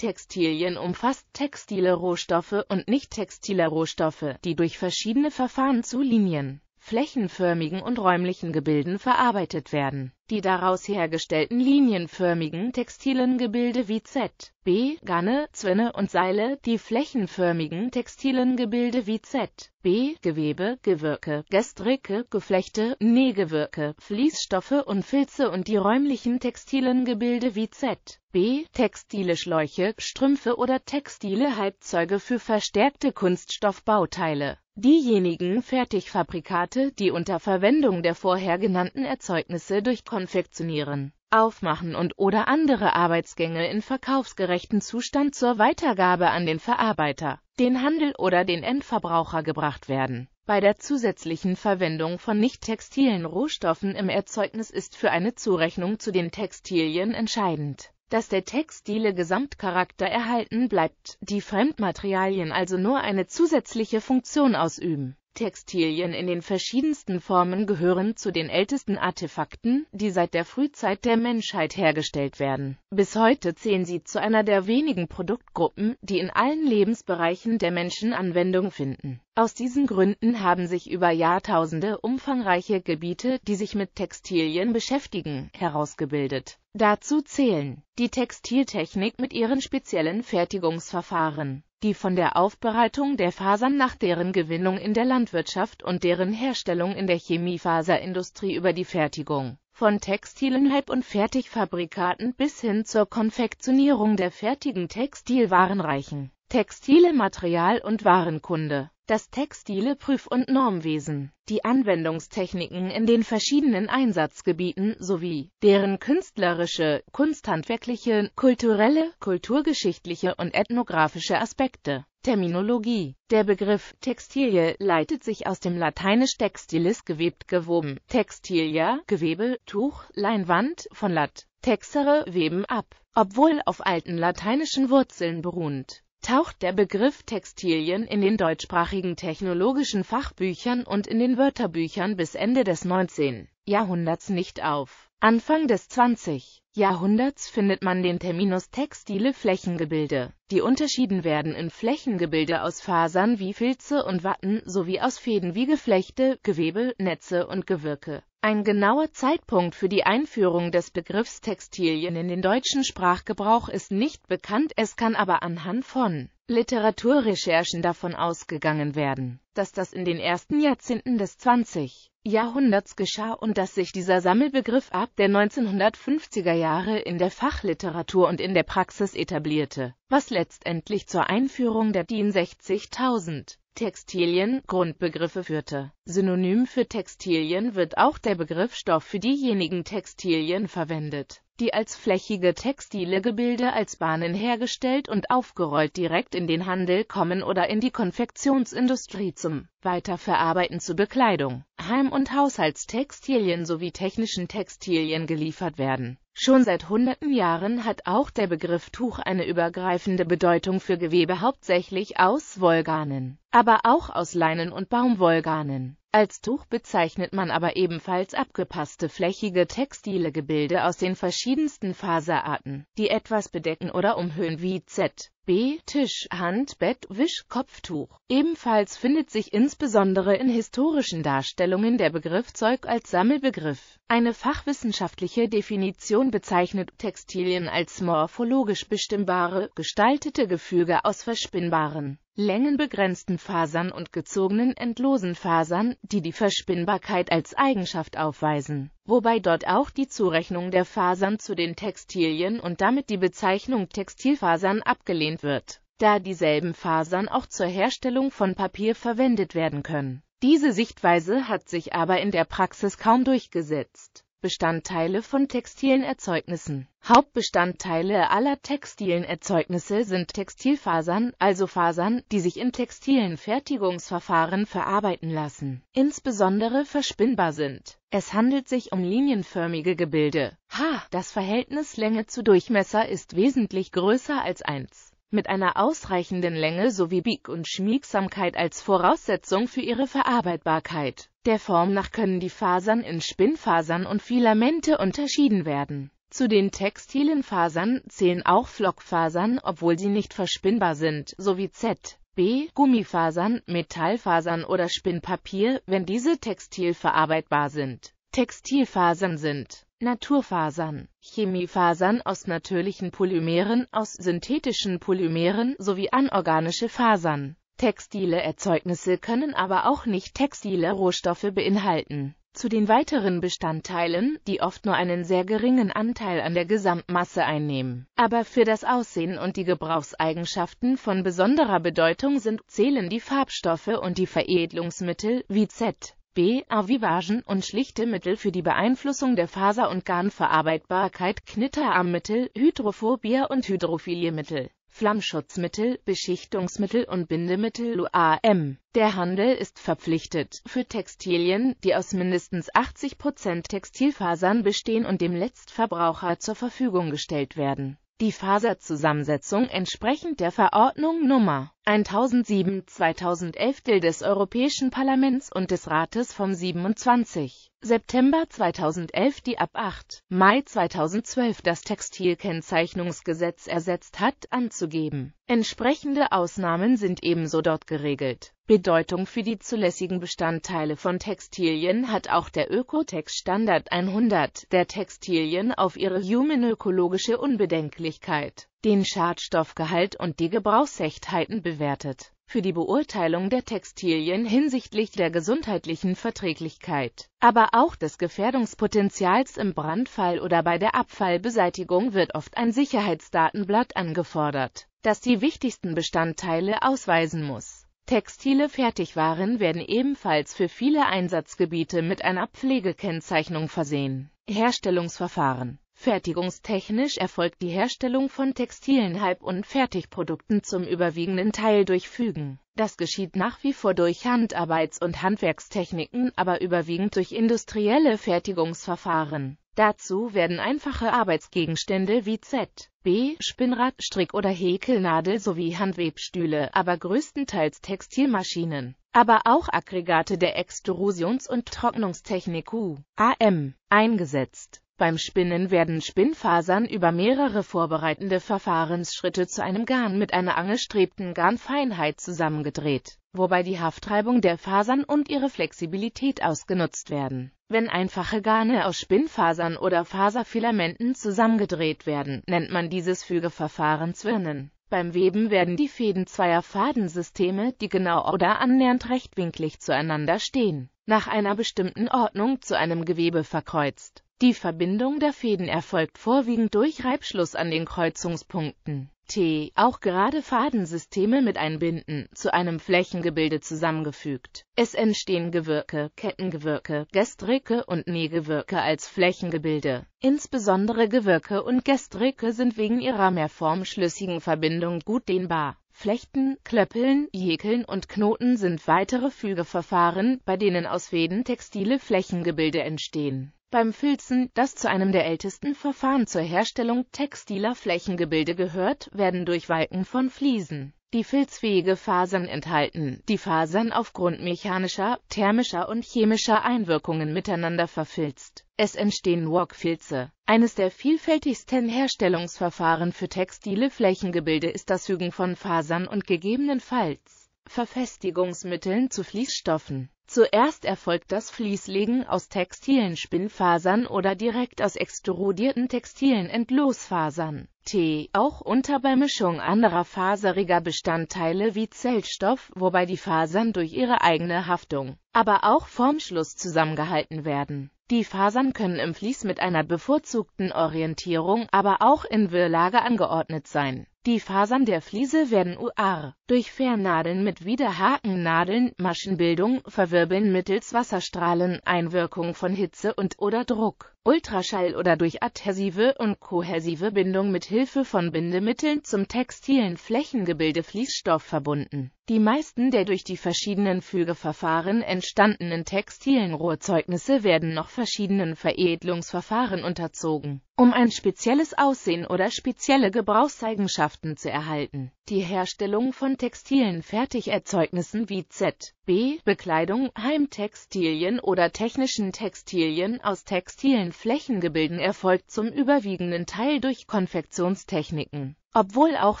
Textilien umfasst textile Rohstoffe und nicht textile Rohstoffe, die durch verschiedene Verfahren zu Linien, flächenförmigen und räumlichen Gebilden verarbeitet werden die daraus hergestellten linienförmigen textilen Gebilde wie Z, B, Garne, Zwenne und Seile, die flächenförmigen textilen Gebilde wie Z, B, Gewebe, Gewirke, Gestricke, Geflechte, Nähgewirke, Fließstoffe und Filze und die räumlichen textilen Gebilde wie Z, B, textile Schläuche, Strümpfe oder textile Halbzeuge für verstärkte Kunststoffbauteile. Diejenigen Fertigfabrikate, die unter Verwendung der vorher genannten Erzeugnisse durch Konfektionieren, Aufmachen und oder andere Arbeitsgänge in verkaufsgerechten Zustand zur Weitergabe an den Verarbeiter, den Handel oder den Endverbraucher gebracht werden. Bei der zusätzlichen Verwendung von nicht textilen Rohstoffen im Erzeugnis ist für eine Zurechnung zu den Textilien entscheidend, dass der textile Gesamtcharakter erhalten bleibt, die Fremdmaterialien also nur eine zusätzliche Funktion ausüben. Textilien in den verschiedensten Formen gehören zu den ältesten Artefakten, die seit der Frühzeit der Menschheit hergestellt werden. Bis heute zählen sie zu einer der wenigen Produktgruppen, die in allen Lebensbereichen der Menschen Anwendung finden. Aus diesen Gründen haben sich über Jahrtausende umfangreiche Gebiete, die sich mit Textilien beschäftigen, herausgebildet. Dazu zählen die Textiltechnik mit ihren speziellen Fertigungsverfahren die von der Aufbereitung der Fasern nach deren Gewinnung in der Landwirtschaft und deren Herstellung in der Chemiefaserindustrie über die Fertigung von Textilen Halb- und Fertigfabrikaten bis hin zur Konfektionierung der fertigen Textilwaren reichen Textile Material- und Warenkunde, das textile Prüf- und Normwesen, die Anwendungstechniken in den verschiedenen Einsatzgebieten sowie deren künstlerische, kunsthandwerkliche, kulturelle, kulturgeschichtliche und ethnografische Aspekte. Terminologie Der Begriff Textilie leitet sich aus dem lateinisch textilis gewebt gewoben, textilia Gewebe, Tuch, Leinwand von lat texere Weben ab, obwohl auf alten lateinischen Wurzeln beruhend taucht der Begriff Textilien in den deutschsprachigen technologischen Fachbüchern und in den Wörterbüchern bis Ende des 19. Jahrhunderts nicht auf. Anfang des 20. Jahrhunderts findet man den Terminus textile Flächengebilde. Die unterschieden werden in Flächengebilde aus Fasern wie Filze und Watten sowie aus Fäden wie Geflechte, Gewebe, Netze und Gewirke. Ein genauer Zeitpunkt für die Einführung des Begriffs Textilien in den deutschen Sprachgebrauch ist nicht bekannt, es kann aber anhand von Literaturrecherchen davon ausgegangen werden, dass das in den ersten Jahrzehnten des 20. Jahrhunderts geschah und dass sich dieser Sammelbegriff ab der 1950er Jahre in der Fachliteratur und in der Praxis etablierte, was letztendlich zur Einführung der DIN 60.000 Textilien Grundbegriffe führte. Synonym für Textilien wird auch der Begriff Stoff für diejenigen Textilien verwendet, die als flächige textile Gebilde als Bahnen hergestellt und aufgerollt direkt in den Handel kommen oder in die Konfektionsindustrie zum Weiterverarbeiten zu Bekleidung, Heim- und Haushaltstextilien sowie technischen Textilien geliefert werden Schon seit hunderten Jahren hat auch der Begriff Tuch eine übergreifende Bedeutung für Gewebe hauptsächlich aus Wollgarnen, aber auch aus Leinen und Baumwollgarnen. Als Tuch bezeichnet man aber ebenfalls abgepasste flächige textile Gebilde aus den verschiedensten Faserarten, die etwas bedecken oder umhüllen wie Z, B, Tisch, Hand, Bett, Wisch, Kopftuch. Ebenfalls findet sich insbesondere in historischen Darstellungen der Begriff Zeug als Sammelbegriff. Eine fachwissenschaftliche Definition bezeichnet Textilien als morphologisch bestimmbare, gestaltete Gefüge aus verspinnbaren längenbegrenzten Fasern und gezogenen endlosen Fasern, die die Verspinnbarkeit als Eigenschaft aufweisen, wobei dort auch die Zurechnung der Fasern zu den Textilien und damit die Bezeichnung Textilfasern abgelehnt wird, da dieselben Fasern auch zur Herstellung von Papier verwendet werden können. Diese Sichtweise hat sich aber in der Praxis kaum durchgesetzt. Hauptbestandteile von textilen Erzeugnissen. Hauptbestandteile aller textilen Erzeugnisse sind Textilfasern, also Fasern, die sich in textilen Fertigungsverfahren verarbeiten lassen, insbesondere verspinnbar sind. Es handelt sich um linienförmige Gebilde. H. Das Verhältnis Länge zu Durchmesser ist wesentlich größer als 1 mit einer ausreichenden Länge sowie Bieg- und Schmiegsamkeit als Voraussetzung für ihre Verarbeitbarkeit. Der Form nach können die Fasern in Spinnfasern und Filamente unterschieden werden. Zu den textilen Fasern zählen auch Flockfasern, obwohl sie nicht verspinnbar sind, sowie Z. B. Gummifasern, Metallfasern oder Spinnpapier, wenn diese textil verarbeitbar sind. Textilfasern sind Naturfasern, Chemiefasern aus natürlichen Polymeren, aus synthetischen Polymeren sowie anorganische Fasern. Textile Erzeugnisse können aber auch nicht textile Rohstoffe beinhalten. Zu den weiteren Bestandteilen, die oft nur einen sehr geringen Anteil an der Gesamtmasse einnehmen, aber für das Aussehen und die Gebrauchseigenschaften von besonderer Bedeutung sind, zählen die Farbstoffe und die Veredelungsmittel, wie Z. B. Avivagen und schlichte Mittel für die Beeinflussung der Faser- und Garnverarbeitbarkeit, Knitterarmmittel, Hydrophobia und Hydrophiliemittel. Flammschutzmittel, Beschichtungsmittel und Bindemittel UAM. Der Handel ist verpflichtet, für Textilien, die aus mindestens 80% Prozent Textilfasern bestehen und dem Letztverbraucher zur Verfügung gestellt werden, die Faserzusammensetzung entsprechend der Verordnung Nummer 1007-2011 des Europäischen Parlaments und des Rates vom 27. September 2011 die ab 8. Mai 2012 das Textilkennzeichnungsgesetz ersetzt hat, anzugeben. Entsprechende Ausnahmen sind ebenso dort geregelt. Bedeutung für die zulässigen Bestandteile von Textilien hat auch der Ökotex-Standard 100 der Textilien auf ihre humanökologische Unbedenklichkeit den Schadstoffgehalt und die Gebrauchsechtheiten bewertet. Für die Beurteilung der Textilien hinsichtlich der gesundheitlichen Verträglichkeit, aber auch des Gefährdungspotenzials im Brandfall oder bei der Abfallbeseitigung wird oft ein Sicherheitsdatenblatt angefordert, das die wichtigsten Bestandteile ausweisen muss. Textile Fertigwaren werden ebenfalls für viele Einsatzgebiete mit einer Pflegekennzeichnung versehen. Herstellungsverfahren Fertigungstechnisch erfolgt die Herstellung von textilen Halb- und Fertigprodukten zum überwiegenden Teil durch Fügen. Das geschieht nach wie vor durch Handarbeits- und Handwerkstechniken, aber überwiegend durch industrielle Fertigungsverfahren. Dazu werden einfache Arbeitsgegenstände wie Z, B, Spinnrad, Strick- oder Häkelnadel sowie Handwebstühle, aber größtenteils Textilmaschinen aber auch Aggregate der Extrusions- und Trocknungstechnik U, AM, eingesetzt. Beim Spinnen werden Spinnfasern über mehrere vorbereitende Verfahrensschritte zu einem Garn mit einer angestrebten Garnfeinheit zusammengedreht, wobei die Haftreibung der Fasern und ihre Flexibilität ausgenutzt werden. Wenn einfache Garne aus Spinnfasern oder Faserfilamenten zusammengedreht werden, nennt man dieses Fügeverfahren Zwirnen. Beim Weben werden die Fäden zweier Fadensysteme, die genau oder annähernd rechtwinklig zueinander stehen, nach einer bestimmten Ordnung zu einem Gewebe verkreuzt. Die Verbindung der Fäden erfolgt vorwiegend durch Reibschluss an den Kreuzungspunkten. T. Auch gerade Fadensysteme mit einbinden, zu einem Flächengebilde zusammengefügt. Es entstehen Gewirke, Kettengewirke, Gestricke und Nähgewirke als Flächengebilde. Insbesondere Gewirke und Gestricke sind wegen ihrer mehrformschlüssigen Verbindung gut dehnbar. Flechten, Klöppeln, Jäkeln und Knoten sind weitere Fügeverfahren, bei denen aus Fäden textile Flächengebilde entstehen. Beim Filzen, das zu einem der ältesten Verfahren zur Herstellung textiler Flächengebilde gehört, werden durch Walken von Fliesen die filzfähige Fasern enthalten, die Fasern aufgrund mechanischer, thermischer und chemischer Einwirkungen miteinander verfilzt. Es entstehen Walkfilze. Eines der vielfältigsten Herstellungsverfahren für textile Flächengebilde ist das Hügen von Fasern und gegebenenfalls Verfestigungsmitteln zu Fließstoffen. Zuerst erfolgt das Fließlegen aus textilen Spinnfasern oder direkt aus extrudierten textilen Entlosfasern, T. Auch unter Beimischung anderer faseriger Bestandteile wie Zellstoff, wobei die Fasern durch ihre eigene Haftung, aber auch Formschluss zusammengehalten werden. Die Fasern können im Fließ mit einer bevorzugten Orientierung, aber auch in Wirrlage angeordnet sein. Die Fasern der Fliese werden UR durch Fernnadeln mit Widerhakennadeln, Maschenbildung, Verwirbeln mittels Wasserstrahlen, Einwirkung von Hitze und oder Druck, Ultraschall oder durch adhesive und kohäsive Bindung mit Hilfe von Bindemitteln zum textilen Flächengebilde Fließstoff verbunden die meisten der durch die verschiedenen Fügeverfahren entstandenen textilen Rohrzeugnisse werden noch verschiedenen Veredelungsverfahren unterzogen, um ein spezielles Aussehen oder spezielle Gebrauchseigenschaften zu erhalten. Die Herstellung von textilen Fertigerzeugnissen wie ZB, Bekleidung, Heimtextilien oder technischen Textilien aus textilen Flächengebilden erfolgt zum überwiegenden Teil durch Konfektionstechniken obwohl auch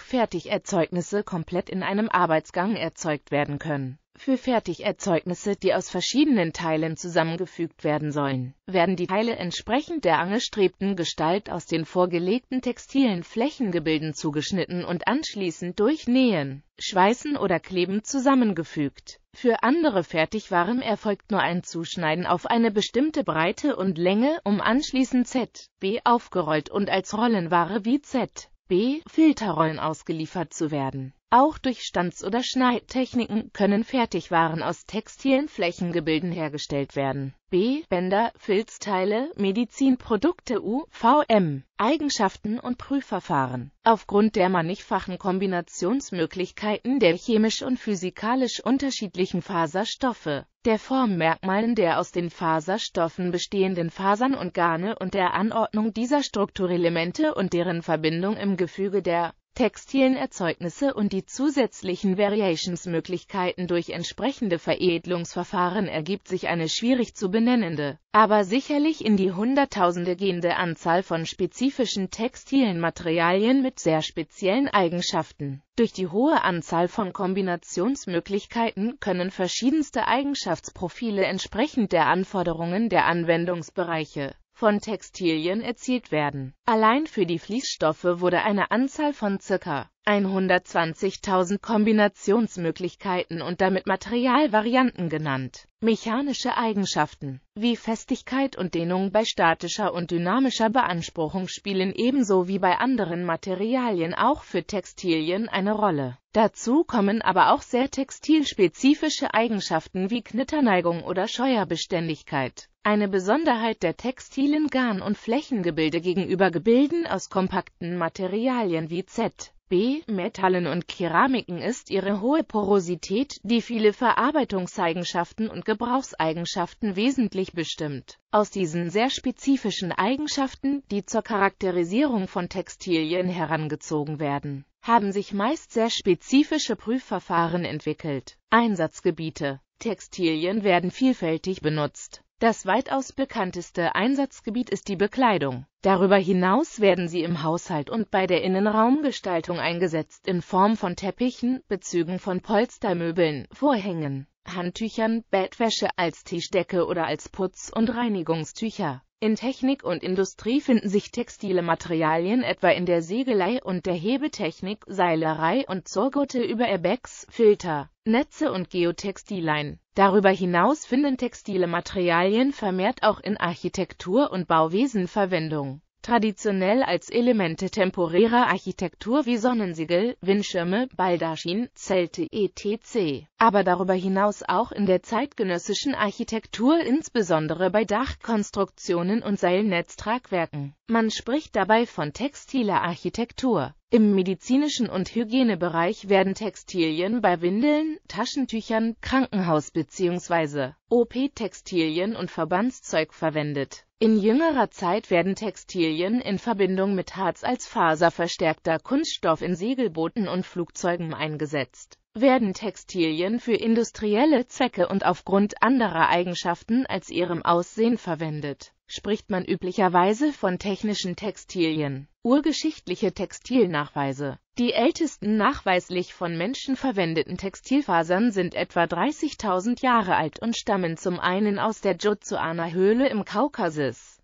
Fertigerzeugnisse komplett in einem Arbeitsgang erzeugt werden können. Für Fertigerzeugnisse, die aus verschiedenen Teilen zusammengefügt werden sollen, werden die Teile entsprechend der angestrebten Gestalt aus den vorgelegten textilen Flächengebilden zugeschnitten und anschließend durch Nähen, Schweißen oder Kleben zusammengefügt. Für andere Fertigwaren erfolgt nur ein Zuschneiden auf eine bestimmte Breite und Länge, um anschließend Z, B aufgerollt und als Rollenware wie Z, B. Filterrollen ausgeliefert zu werden auch durch Stanz- oder Schneidtechniken können Fertigwaren aus textilen Flächengebilden hergestellt werden. B. Bänder, Filzteile, Medizinprodukte UVM. Eigenschaften und Prüfverfahren. Aufgrund der mannigfachen Kombinationsmöglichkeiten der chemisch und physikalisch unterschiedlichen Faserstoffe, der Formmerkmalen der aus den Faserstoffen bestehenden Fasern und Garne und der Anordnung dieser Strukturelemente und deren Verbindung im Gefüge der Textilienerzeugnisse und die zusätzlichen Variationsmöglichkeiten durch entsprechende Veredelungsverfahren ergibt sich eine schwierig zu benennende, aber sicherlich in die Hunderttausende gehende Anzahl von spezifischen textilen Materialien mit sehr speziellen Eigenschaften. Durch die hohe Anzahl von Kombinationsmöglichkeiten können verschiedenste Eigenschaftsprofile entsprechend der Anforderungen der Anwendungsbereiche von Textilien erzielt werden. Allein für die Fließstoffe wurde eine Anzahl von ca. 120.000 Kombinationsmöglichkeiten und damit Materialvarianten genannt. Mechanische Eigenschaften wie Festigkeit und Dehnung bei statischer und dynamischer Beanspruchung spielen ebenso wie bei anderen Materialien auch für Textilien eine Rolle. Dazu kommen aber auch sehr textilspezifische Eigenschaften wie Knitterneigung oder Scheuerbeständigkeit. Eine Besonderheit der textilen Garn- und Flächengebilde gegenüber Gebilden aus kompakten Materialien wie Z. B. Metallen und Keramiken ist ihre hohe Porosität, die viele Verarbeitungseigenschaften und Gebrauchseigenschaften wesentlich bestimmt. Aus diesen sehr spezifischen Eigenschaften, die zur Charakterisierung von Textilien herangezogen werden, haben sich meist sehr spezifische Prüfverfahren entwickelt. Einsatzgebiete Textilien werden vielfältig benutzt das weitaus bekannteste Einsatzgebiet ist die Bekleidung. Darüber hinaus werden sie im Haushalt und bei der Innenraumgestaltung eingesetzt in Form von Teppichen, Bezügen von Polstermöbeln, Vorhängen, Handtüchern, Bettwäsche als Tischdecke oder als Putz- und Reinigungstücher. In Technik und Industrie finden sich textile Materialien etwa in der Segelei und der Hebetechnik, Seilerei und Zorgurte über Airbags, Filter, Netze und Geotextilein. Darüber hinaus finden textile Materialien vermehrt auch in Architektur und Bauwesen Verwendung Traditionell als Elemente temporärer Architektur wie Sonnensiegel, Windschirme, Baldachin, Zelte etc., aber darüber hinaus auch in der zeitgenössischen Architektur insbesondere bei Dachkonstruktionen und Seilnetztragwerken. Man spricht dabei von textiler Architektur. Im medizinischen und Hygienebereich werden Textilien bei Windeln, Taschentüchern, Krankenhaus- bzw. OP-Textilien und Verbandszeug verwendet in jüngerer Zeit werden Textilien in Verbindung mit Harz als faserverstärkter Kunststoff in Segelbooten und Flugzeugen eingesetzt werden Textilien für industrielle Zwecke und aufgrund anderer Eigenschaften als ihrem Aussehen verwendet. Spricht man üblicherweise von technischen Textilien. Urgeschichtliche Textilnachweise Die ältesten nachweislich von Menschen verwendeten Textilfasern sind etwa 30.000 Jahre alt und stammen zum einen aus der Dschotsuaner Höhle im Kaukasus,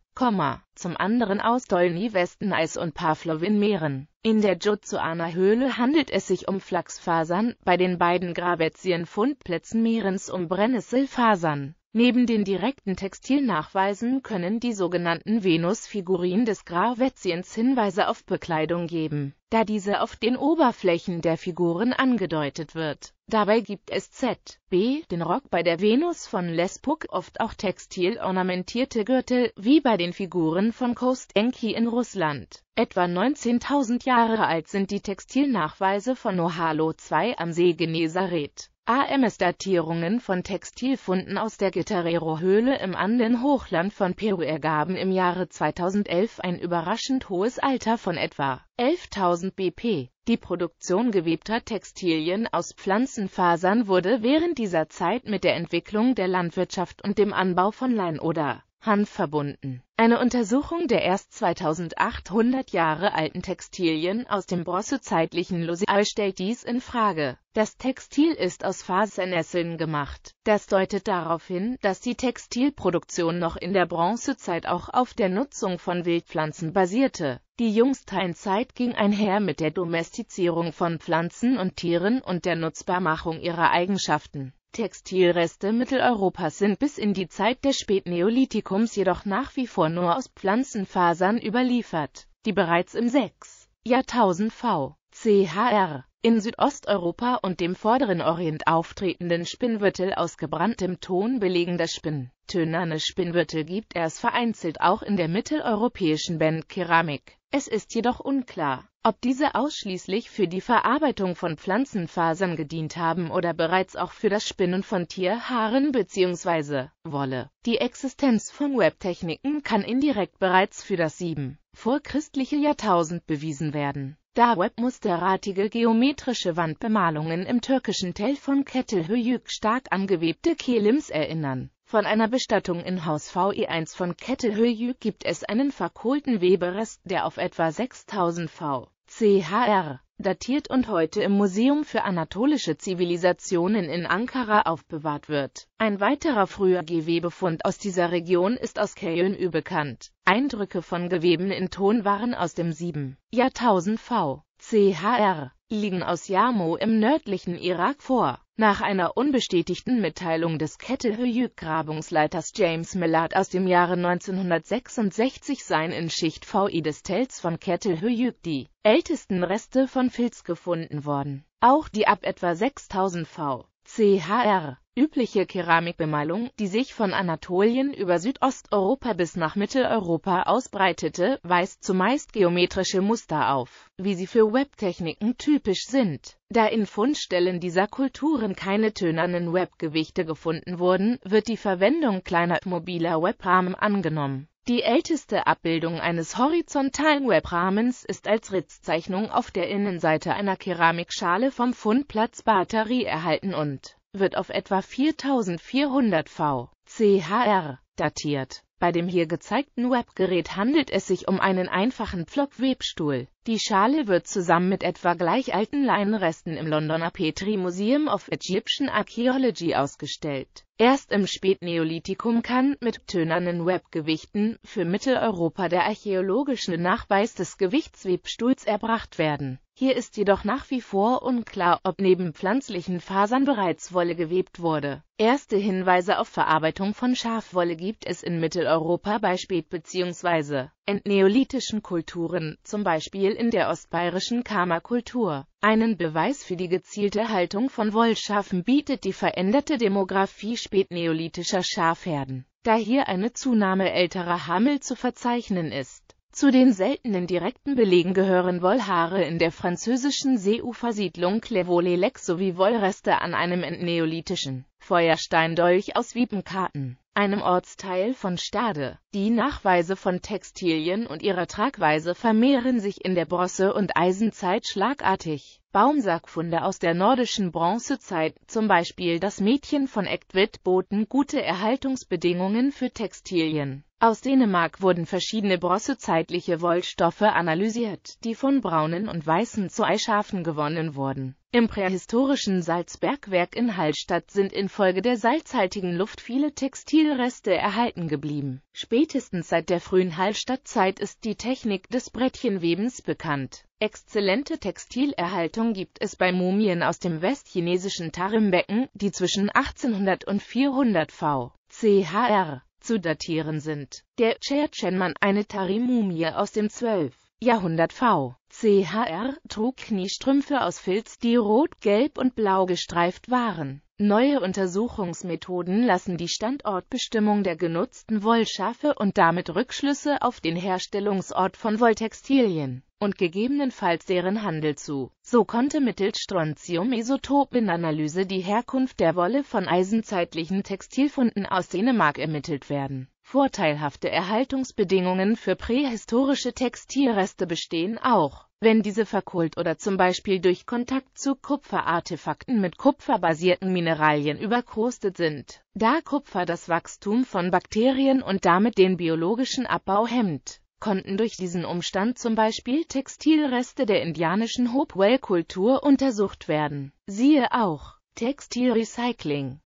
zum anderen aus Dolny Westeneis und Pavlovin Meeren. In der Jutsuaner Höhle handelt es sich um Flachsfasern, bei den beiden Grabetzien-Fundplätzen Meerens um Brennnesselfasern Neben den direkten Textilnachweisen können die sogenannten Venusfiguren des Gravetziens Hinweise auf Bekleidung geben, da diese auf den Oberflächen der Figuren angedeutet wird. Dabei gibt es Z.B. den Rock bei der Venus von Lesbuk, oft auch textil ornamentierte Gürtel, wie bei den Figuren von Kostenki in Russland. Etwa 19.000 Jahre alt sind die Textilnachweise von Ohalo II am See Genesaret. AMS-Datierungen von Textilfunden aus der Gitarrero-Höhle im Andenhochland von Peru ergaben im Jahre 2011 ein überraschend hohes Alter von etwa 11.000 BP. Die Produktion gewebter Textilien aus Pflanzenfasern wurde während dieser Zeit mit der Entwicklung der Landwirtschaft und dem Anbau von Lein- oder Hanf verbunden. Eine Untersuchung der erst 2800 Jahre alten Textilien aus dem bronzezeitlichen Lusial stellt dies in Frage. Das Textil ist aus Fasernesseln gemacht. Das deutet darauf hin, dass die Textilproduktion noch in der Bronzezeit auch auf der Nutzung von Wildpflanzen basierte. Die Jungsteinzeit ging einher mit der Domestizierung von Pflanzen und Tieren und der Nutzbarmachung ihrer Eigenschaften Textilreste Mitteleuropas sind bis in die Zeit des Spätneolithikums jedoch nach wie vor nur aus Pflanzenfasern überliefert, die bereits im 6. Jahrtausend v. CHR in Südosteuropa und dem vorderen Orient auftretenden Spinnwürtel aus gebranntem Ton belegen, das Spinn. Spinntönerne Spinnwürtel gibt es vereinzelt auch in der mitteleuropäischen Bandkeramik. Es ist jedoch unklar, ob diese ausschließlich für die Verarbeitung von Pflanzenfasern gedient haben oder bereits auch für das Spinnen von Tierhaaren bzw. Wolle. Die Existenz von Webtechniken kann indirekt bereits für das 7. vorchristliche Jahrtausend bewiesen werden, da webmusterartige geometrische Wandbemalungen im türkischen Tel von Ketelhöyük stark angewebte Kelims erinnern von einer Bestattung in Haus VE1 von Kettelhöjü gibt es einen verkohlten Weberest, der auf etwa 6000 V. CHR datiert und heute im Museum für anatolische Zivilisationen in Ankara aufbewahrt wird. Ein weiterer früher Gewebefund aus dieser Region ist aus Köyönü bekannt. Eindrücke von Geweben in Ton waren aus dem 7. Jahrtausend V. CHR liegen aus Yarmo im nördlichen Irak vor. Nach einer unbestätigten Mitteilung des Kettel-Höyük-Grabungsleiters James Millard aus dem Jahre 1966 seien in Schicht VI des Tells von Kettel-Höyük die ältesten Reste von Filz gefunden worden. Auch die ab etwa 6000 v. CHR übliche Keramikbemalung, die sich von Anatolien über Südosteuropa bis nach Mitteleuropa ausbreitete, weist zumeist geometrische Muster auf, wie sie für Webtechniken typisch sind. Da in Fundstellen dieser Kulturen keine tönernen Webgewichte gefunden wurden, wird die Verwendung kleiner mobiler Webrahmen angenommen die älteste Abbildung eines horizontalen Webrahmens ist als Ritzzeichnung auf der Innenseite einer Keramikschale vom Fundplatz Batterie erhalten und wird auf etwa 4400 v. Chr. datiert bei dem hier gezeigten Webgerät handelt es sich um einen einfachen Pflock-Webstuhl. Die Schale wird zusammen mit etwa gleich alten Leinenresten im Londoner Petrie Museum of Egyptian Archaeology ausgestellt. Erst im Spätneolithikum kann mit tönernen Webgewichten für Mitteleuropa der archäologische Nachweis des Gewichtswebstuhls erbracht werden hier ist jedoch nach wie vor unklar, ob neben pflanzlichen Fasern bereits Wolle gewebt wurde. Erste Hinweise auf Verarbeitung von Schafwolle gibt es in Mitteleuropa bei spät- bzw. entneolithischen Kulturen, zum Beispiel in der ostbayerischen Kamakultur. Einen Beweis für die gezielte Haltung von Wollschafen bietet die veränderte Demografie spätneolithischer Schafherden, da hier eine Zunahme älterer Hamel zu verzeichnen ist. Zu den seltenen direkten Belegen gehören Wollhaare in der französischen Seeufersiedlung les lec sowie Wollreste an einem entneolithischen Feuersteindolch aus Wiepenkarten, einem Ortsteil von Stade. Die Nachweise von Textilien und ihrer Tragweise vermehren sich in der Bronze- und Eisenzeit schlagartig. Baumsackfunde aus der nordischen Bronzezeit, zum Beispiel das Mädchen von Ektwit, boten gute Erhaltungsbedingungen für Textilien. Aus Dänemark wurden verschiedene bronzezeitliche Wollstoffe analysiert, die von braunen und weißen zu Eischafen gewonnen wurden. Im prähistorischen Salzbergwerk in Hallstatt sind infolge der salzhaltigen Luft viele Textilreste erhalten geblieben. Spätestens seit der frühen Hallstattzeit ist die Technik des Brettchenwebens bekannt Exzellente Textilerhaltung gibt es bei Mumien aus dem westchinesischen Tarimbecken, die zwischen 1800 und 400 v. chr. zu datieren sind. Der Cherchenman, eine Tarimumie aus dem 12. Jahrhundert v. chr. trug Kniestrümpfe aus Filz, die rot, gelb und blau gestreift waren Neue Untersuchungsmethoden lassen die Standortbestimmung der genutzten Wollschafe und damit Rückschlüsse auf den Herstellungsort von Wolltextilien und gegebenenfalls deren Handel zu. So konnte mittels Strontium-Isotopenanalyse die Herkunft der Wolle von eisenzeitlichen Textilfunden aus Dänemark ermittelt werden. Vorteilhafte Erhaltungsbedingungen für prähistorische Textilreste bestehen auch wenn diese verkohlt oder zum Beispiel durch Kontakt zu Kupferartefakten mit kupferbasierten Mineralien überkrustet sind, da Kupfer das Wachstum von Bakterien und damit den biologischen Abbau hemmt, konnten durch diesen Umstand zum Beispiel Textilreste der indianischen Hopewell-Kultur untersucht werden. Siehe auch Textilrecycling